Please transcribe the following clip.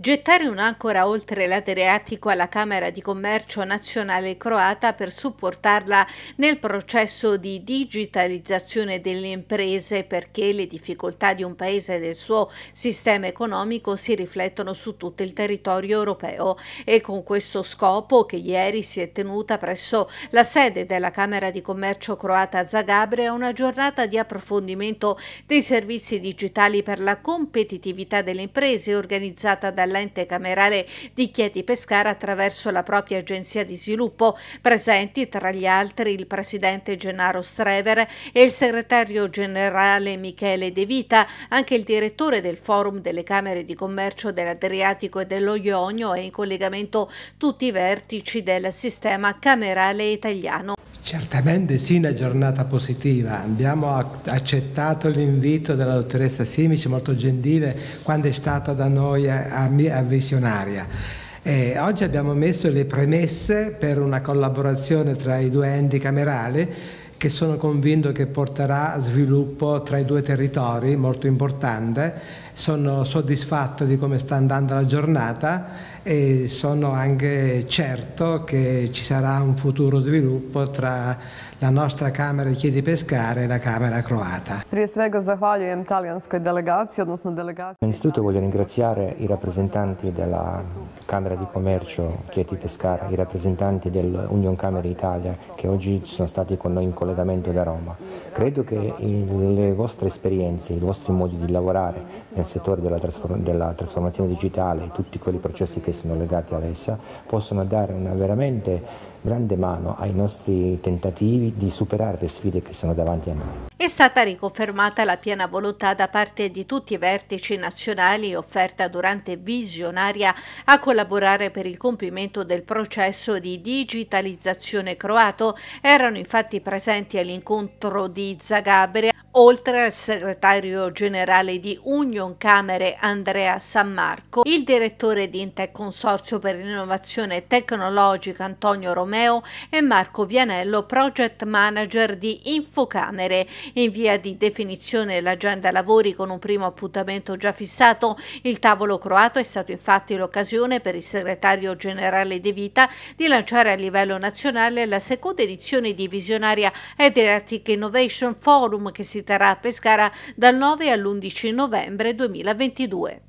Gettare un'ancora oltre l'Adriatico alla Camera di Commercio nazionale croata per supportarla nel processo di digitalizzazione delle imprese perché le difficoltà di un paese e del suo sistema economico si riflettono su tutto il territorio europeo. È con questo scopo che ieri si è tenuta presso la sede della Camera di Commercio croata a Zagabria una giornata di approfondimento dei servizi digitali per la competitività delle imprese organizzata dalla dall'ente camerale di Chieti Pescara attraverso la propria agenzia di sviluppo, presenti tra gli altri il presidente Gennaro Strevere e il segretario generale Michele De Vita, anche il direttore del forum delle Camere di Commercio dell'Adriatico e dello Ionio e in collegamento tutti i vertici del sistema camerale italiano. Certamente sì, una giornata positiva. Abbiamo accettato l'invito della dottoressa Simici, molto gentile, quando è stata da noi eh, a, a avvisionaria. Eh, oggi abbiamo messo le premesse per una collaborazione tra i due enti camerali che sono convinto che porterà sviluppo tra i due territori, molto importante. Sono soddisfatto di come sta andando la giornata e sono anche certo che ci sarà un futuro sviluppo tra la nostra Camera Chiedi Pescare e la Camera Croata. Innanzitutto voglio ringraziare i rappresentanti della Camera di Commercio Chieti pescare, i rappresentanti dell'Union Camera Italia che oggi sono stati con noi in collegamento da Roma. Credo che le vostre esperienze, i vostri modi di lavorare nel settore della, trasform della trasformazione digitale, tutti quei processi che che sono legati ad essa possono dare una veramente grande mano ai nostri tentativi di superare le sfide che sono davanti a noi. È stata riconfermata la piena volontà da parte di tutti i vertici nazionali offerta durante Visionaria a collaborare per il compimento del processo di digitalizzazione croato. Erano infatti presenti all'incontro di Zagabria Oltre al segretario generale di Union Camere Andrea San Marco, il direttore di Interconsorzio per l'innovazione tecnologica Antonio Romeo e Marco Vianello, project manager di Infocamere. In via di definizione l'agenda lavori con un primo appuntamento già fissato, il tavolo croato è stato infatti l'occasione per il segretario generale De Vita di lanciare a livello nazionale la seconda edizione di Visionaria Adriatic Innovation Forum che si si a Pescara dal 9 all'11 novembre 2022.